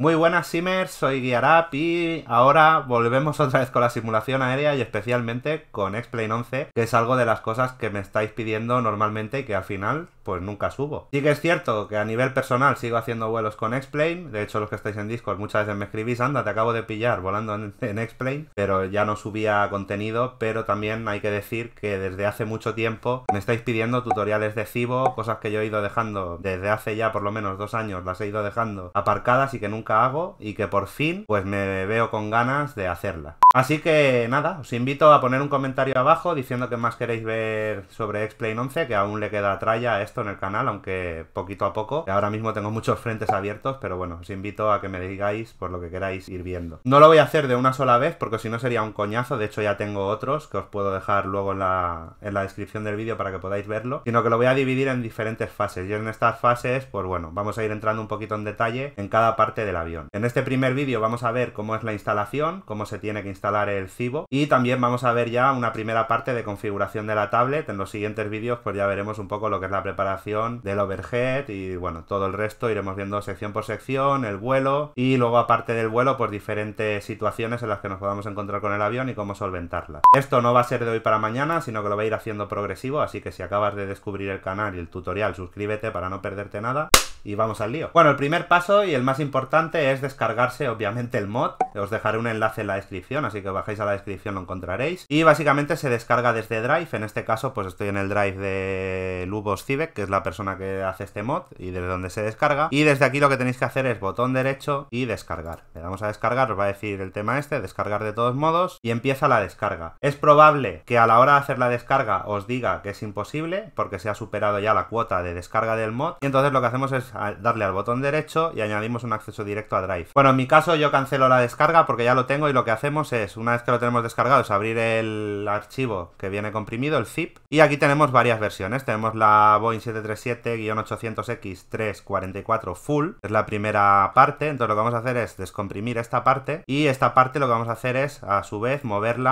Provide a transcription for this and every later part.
Muy buenas, Simmer, soy Guiarap y ahora volvemos otra vez con la simulación aérea y especialmente con X-Plane 11, que es algo de las cosas que me estáis pidiendo normalmente y que al final pues nunca subo. Sí que es cierto que a nivel personal sigo haciendo vuelos con x de hecho los que estáis en Discord muchas veces me escribís, anda, te acabo de pillar volando en, en X-Plane, pero ya no subía contenido, pero también hay que decir que desde hace mucho tiempo me estáis pidiendo tutoriales de Cibo, cosas que yo he ido dejando desde hace ya por lo menos dos años, las he ido dejando aparcadas y que nunca hago y que por fin pues me veo con ganas de hacerla. Así que nada, os invito a poner un comentario abajo diciendo que más queréis ver sobre X-Plane 11, que aún le queda tralla esto en el canal, aunque poquito a poco. Ahora mismo tengo muchos frentes abiertos, pero bueno, os invito a que me digáis por lo que queráis ir viendo. No lo voy a hacer de una sola vez, porque si no sería un coñazo, de hecho ya tengo otros que os puedo dejar luego en la, en la descripción del vídeo para que podáis verlo, sino que lo voy a dividir en diferentes fases. Y en estas fases, pues bueno, vamos a ir entrando un poquito en detalle en cada parte del avión. En este primer vídeo vamos a ver cómo es la instalación, cómo se tiene que instalar instalar el Cibo. Y también vamos a ver ya una primera parte de configuración de la tablet. En los siguientes vídeos pues ya veremos un poco lo que es la preparación del overhead y bueno, todo el resto iremos viendo sección por sección, el vuelo y luego aparte del vuelo pues diferentes situaciones en las que nos podamos encontrar con el avión y cómo solventarlas. Esto no va a ser de hoy para mañana, sino que lo va a ir haciendo progresivo, así que si acabas de descubrir el canal y el tutorial, suscríbete para no perderte nada y vamos al lío. Bueno, el primer paso y el más importante es descargarse obviamente el mod. Os dejaré un enlace en la descripción, así que bajáis a la descripción lo encontraréis. Y básicamente se descarga desde Drive. En este caso pues estoy en el Drive de Lubos Civek, que es la persona que hace este mod y desde donde se descarga. Y desde aquí lo que tenéis que hacer es botón derecho y descargar. Le damos a descargar, os va a decir el tema este, descargar de todos modos y empieza la descarga. Es probable que a la hora de hacer la descarga os diga que es imposible porque se ha superado ya la cuota de descarga del mod. Y entonces lo que hacemos es darle al botón derecho y añadimos un acceso directo a Drive. Bueno, en mi caso yo cancelo la descarga porque ya lo tengo y lo que hacemos es, una vez que lo tenemos descargado, es abrir el archivo que viene comprimido, el zip, y aquí tenemos varias versiones. Tenemos la Boeing 737-800X344 Full, es la primera parte, entonces lo que vamos a hacer es descomprimir esta parte y esta parte lo que vamos a hacer es, a su vez, moverla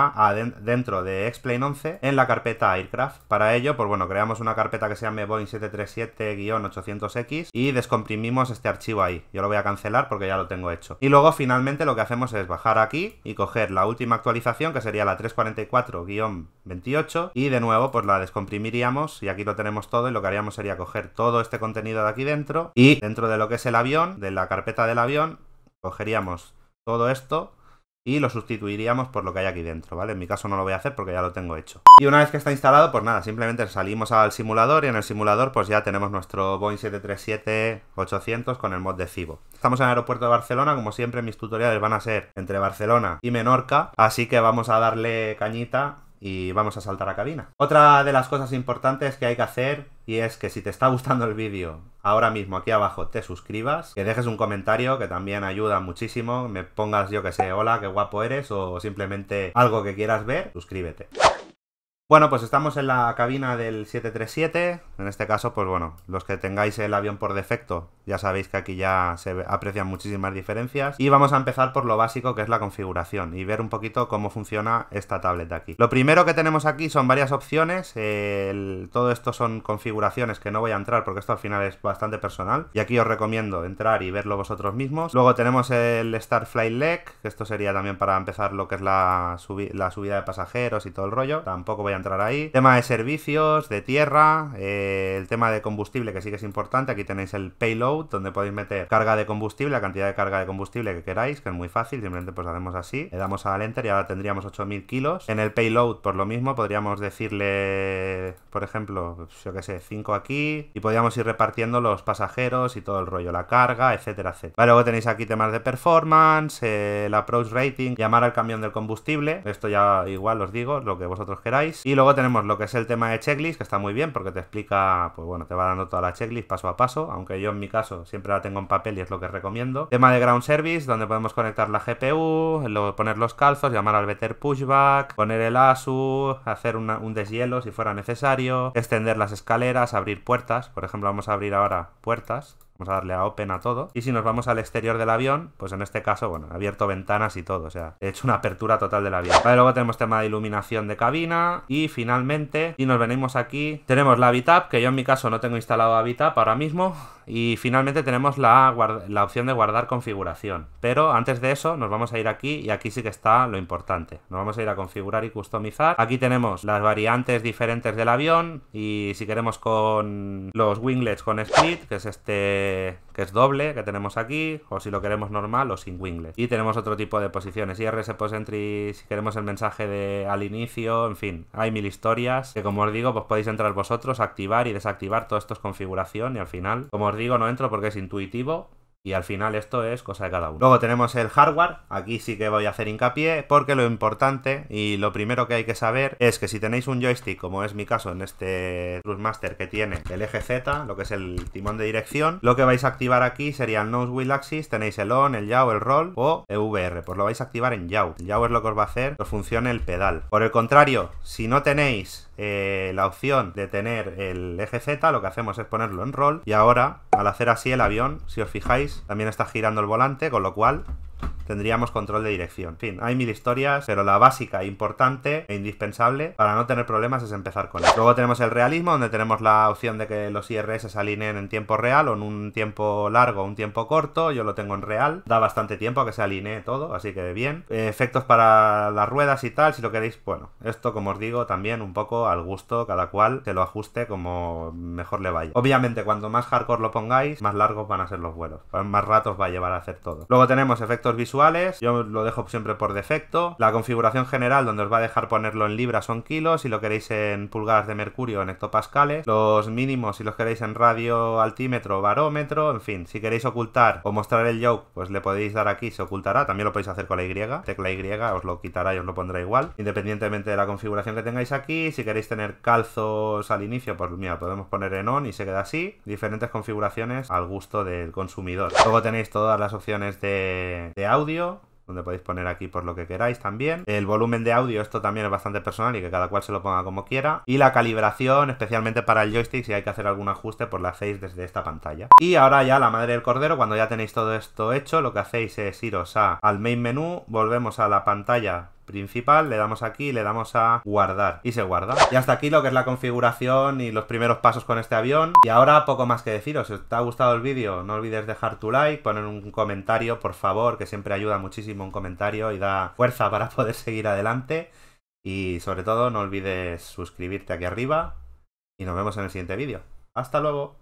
dentro de Explain 11 en la carpeta Aircraft. Para ello, pues bueno, creamos una carpeta que se llame Boeing 737-800X y descomprimimos este archivo ahí. Yo lo voy a cancelar porque ya lo tengo hecho. Y luego finalmente lo que hacemos es bajar aquí y coger la última actualización que sería la 344-28 y de nuevo pues la descomprimiríamos y aquí lo tenemos todo y lo que haríamos sería coger todo este contenido de aquí dentro y dentro de lo que es el avión, de la carpeta del avión, cogeríamos todo esto y lo sustituiríamos por lo que hay aquí dentro, ¿vale? En mi caso no lo voy a hacer porque ya lo tengo hecho. Y una vez que está instalado, pues nada, simplemente salimos al simulador y en el simulador pues ya tenemos nuestro Boeing 737-800 con el mod de Cibo. Estamos en el aeropuerto de Barcelona, como siempre mis tutoriales van a ser entre Barcelona y Menorca, así que vamos a darle cañita y vamos a saltar a cabina. Otra de las cosas importantes que hay que hacer y es que si te está gustando el vídeo, ahora mismo aquí abajo te suscribas, que dejes un comentario que también ayuda muchísimo, me pongas yo que sé, hola, qué guapo eres o simplemente algo que quieras ver, suscríbete. Bueno, pues estamos en la cabina del 737. En este caso, pues bueno, los que tengáis el avión por defecto, ya sabéis que aquí ya se aprecian muchísimas diferencias. Y vamos a empezar por lo básico, que es la configuración, y ver un poquito cómo funciona esta tablet aquí. Lo primero que tenemos aquí son varias opciones. todo esto son configuraciones que no voy a entrar porque esto al final es bastante personal. Y aquí os recomiendo entrar y verlo vosotros mismos. Luego tenemos el Flight Leg, que esto sería también para empezar lo que es la, la subida de pasajeros y todo el rollo. Tampoco voy a entrar ahí. Tema de servicios, de tierra, eh, el tema de combustible que sí que es importante. Aquí tenéis el payload donde podéis meter carga de combustible, la cantidad de carga de combustible que queráis, que es muy fácil. Simplemente pues hacemos así. Le damos al enter y ahora tendríamos 8000 kilos. En el payload por lo mismo podríamos decirle, por ejemplo, yo que sé, 5 aquí y podríamos ir repartiendo los pasajeros y todo el rollo, la carga, etcétera, etcétera. luego tenéis aquí temas de performance, eh, el approach rating, llamar al camión del combustible. Esto ya igual os digo, lo que vosotros queráis. Y luego tenemos lo que es el tema de checklist, que está muy bien porque te explica, pues bueno, te va dando toda la checklist paso a paso, aunque yo en mi caso siempre la tengo en papel y es lo que recomiendo. Tema de ground service, donde podemos conectar la GPU, poner los calzos, llamar al better pushback, poner el ASU, hacer un deshielo si fuera necesario, extender las escaleras, abrir puertas. Por ejemplo, vamos a abrir ahora puertas. Vamos a darle a Open a todo. Y si nos vamos al exterior del avión, pues en este caso, bueno, he abierto ventanas y todo. O sea, he hecho una apertura total del avión. Vale, luego tenemos tema de iluminación de cabina. Y finalmente, y nos venimos aquí, tenemos la Habitat, que yo en mi caso no tengo instalado Habitat ahora mismo. Y finalmente tenemos la, opción de guardar configuración. Pero antes de eso nos vamos a ir aquí y aquí sí que está lo importante. Nos vamos a ir a configurar y customizar. Aquí tenemos las variantes diferentes del avión y si queremos con los winglets con split, que es este que es doble que tenemos aquí, o si lo queremos normal o sin winglets. Y tenemos otro tipo de posiciones, IRS post entry si queremos el mensaje de al inicio, en fin, hay mil historias que como os digo, pues podéis entrar vosotros, activar y desactivar esto es configuración y al final, como os digo, no entro porque es intuitivo. Y al final esto es cosa de cada uno. Luego tenemos el hardware, aquí sí que voy a hacer hincapié porque lo importante y lo primero que hay que saber es que si tenéis un joystick, como es mi caso en este Master que tiene el eje Z, lo que es el timón de dirección, lo que vais a activar aquí sería el Nose Wheel Axis, tenéis el ON, el YAW, el ROLL o EVR, pues lo vais a activar en YAW. El YAW es lo que os va a hacer que funcione el pedal. Por el contrario, si no tenéis eh, la opción de tener el eje Z, lo que hacemos es ponerlo en roll y ahora al hacer así el avión, si os fijáis, también está girando el volante, con lo cual tendríamos control de dirección. En fin, hay mil historias, pero la básica, importante e indispensable para no tener problemas es empezar con él. Luego tenemos el realismo, donde tenemos la opción de que los IRS se alineen en tiempo real o en un tiempo largo o un tiempo corto. Yo lo tengo en real. Da bastante tiempo a que se alinee todo, así que bien. Eh, efectos para las ruedas y tal, si lo queréis, bueno, esto como os digo, también un poco al gusto, cada cual te lo ajuste como mejor le vaya. Obviamente, cuanto más hardcore lo pongáis, más largos van a ser los vuelos, más ratos va a llevar a hacer todo. Luego tenemos efectos visuales yo lo dejo siempre por defecto. La configuración general, donde os va a dejar ponerlo en libras son kilos, si lo queréis en pulgadas de mercurio, en hectopascales. Los mínimos, si los queréis en radio, altímetro, barómetro, en fin. Si queréis ocultar o mostrar el yoke, pues le podéis dar aquí, se ocultará. También lo podéis hacer con la Y, tecla Y, os lo quitará y os lo pondrá igual. Independientemente de la configuración que tengáis aquí, si queréis tener calzos al inicio, pues mira, podemos poner en on y se queda así. Diferentes configuraciones al gusto del consumidor. Luego tenéis todas las opciones de audio donde podéis poner aquí por lo que queráis también. El volumen de audio, esto también es bastante personal y que cada cual se lo ponga como quiera. Y la calibración, especialmente para el joystick, si hay que hacer algún ajuste, por pues la hacéis desde esta pantalla. Y ahora ya la madre del cordero, cuando ya tenéis todo esto hecho, lo que hacéis es iros a, al main menú, volvemos a la pantalla principal, le damos aquí, le damos a guardar y se guarda. Y hasta aquí lo que es la configuración y los primeros pasos con este avión. Y ahora poco más que deciros, si te ha gustado el vídeo no olvides dejar tu like, poner un comentario por favor, que siempre ayuda muchísimo un comentario y da fuerza para poder seguir adelante. Y sobre todo no olvides suscribirte aquí arriba y nos vemos en el siguiente vídeo. ¡Hasta luego!